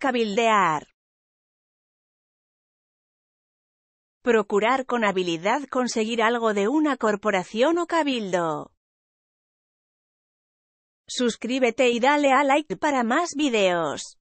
Cabildear. Procurar con habilidad conseguir algo de una corporación o cabildo. Suscríbete y dale a like para más videos.